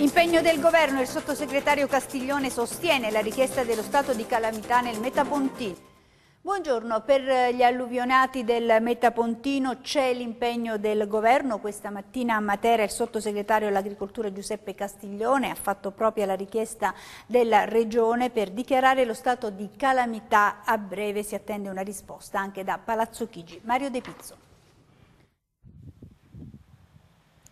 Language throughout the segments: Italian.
Impegno del governo, il sottosegretario Castiglione sostiene la richiesta dello stato di calamità nel Metapontino. Buongiorno, per gli alluvionati del Metapontino c'è l'impegno del governo. Questa mattina a Matera il sottosegretario all'agricoltura Giuseppe Castiglione ha fatto propria la richiesta della Regione per dichiarare lo stato di calamità. A breve si attende una risposta anche da Palazzo Chigi. Mario De Pizzo.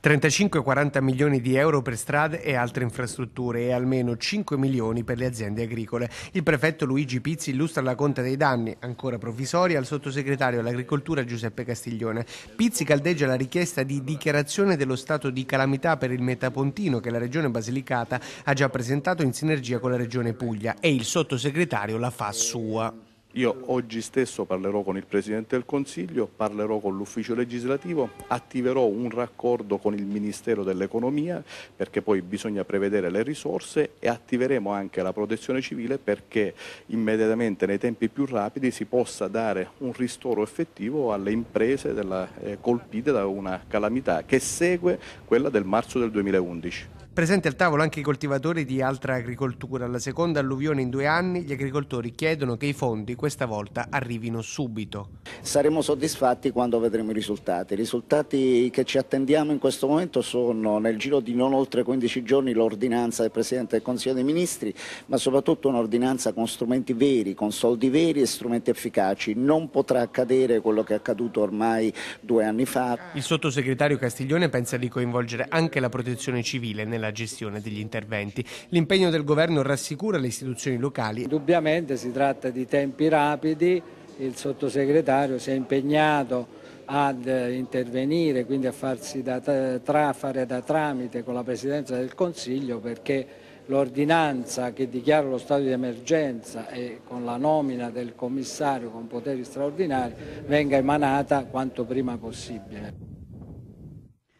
35-40 milioni di euro per strade e altre infrastrutture e almeno 5 milioni per le aziende agricole. Il prefetto Luigi Pizzi illustra la conta dei danni, ancora provvisori, al sottosegretario all'agricoltura Giuseppe Castiglione. Pizzi caldeggia la richiesta di dichiarazione dello stato di calamità per il Metapontino che la regione Basilicata ha già presentato in sinergia con la regione Puglia e il sottosegretario la fa sua. Io oggi stesso parlerò con il Presidente del Consiglio, parlerò con l'Ufficio legislativo, attiverò un raccordo con il Ministero dell'Economia perché poi bisogna prevedere le risorse e attiveremo anche la protezione civile perché immediatamente nei tempi più rapidi si possa dare un ristoro effettivo alle imprese della, eh, colpite da una calamità che segue quella del marzo del 2011. Presente al tavolo anche i coltivatori di altra agricoltura. Alla seconda alluvione in due anni gli agricoltori chiedono che i fondi questa volta arrivino subito saremo soddisfatti quando vedremo i risultati. I risultati che ci attendiamo in questo momento sono nel giro di non oltre 15 giorni l'ordinanza del Presidente del Consiglio dei Ministri, ma soprattutto un'ordinanza con strumenti veri, con soldi veri e strumenti efficaci. Non potrà accadere quello che è accaduto ormai due anni fa. Il sottosegretario Castiglione pensa di coinvolgere anche la protezione civile nella gestione degli interventi. L'impegno del governo rassicura le istituzioni locali. Indubbiamente si tratta di tempi rapidi il sottosegretario si è impegnato ad intervenire, quindi a farsi da tra, fare da tramite con la Presidenza del Consiglio perché l'ordinanza che dichiara lo stato di emergenza e con la nomina del commissario con poteri straordinari venga emanata quanto prima possibile.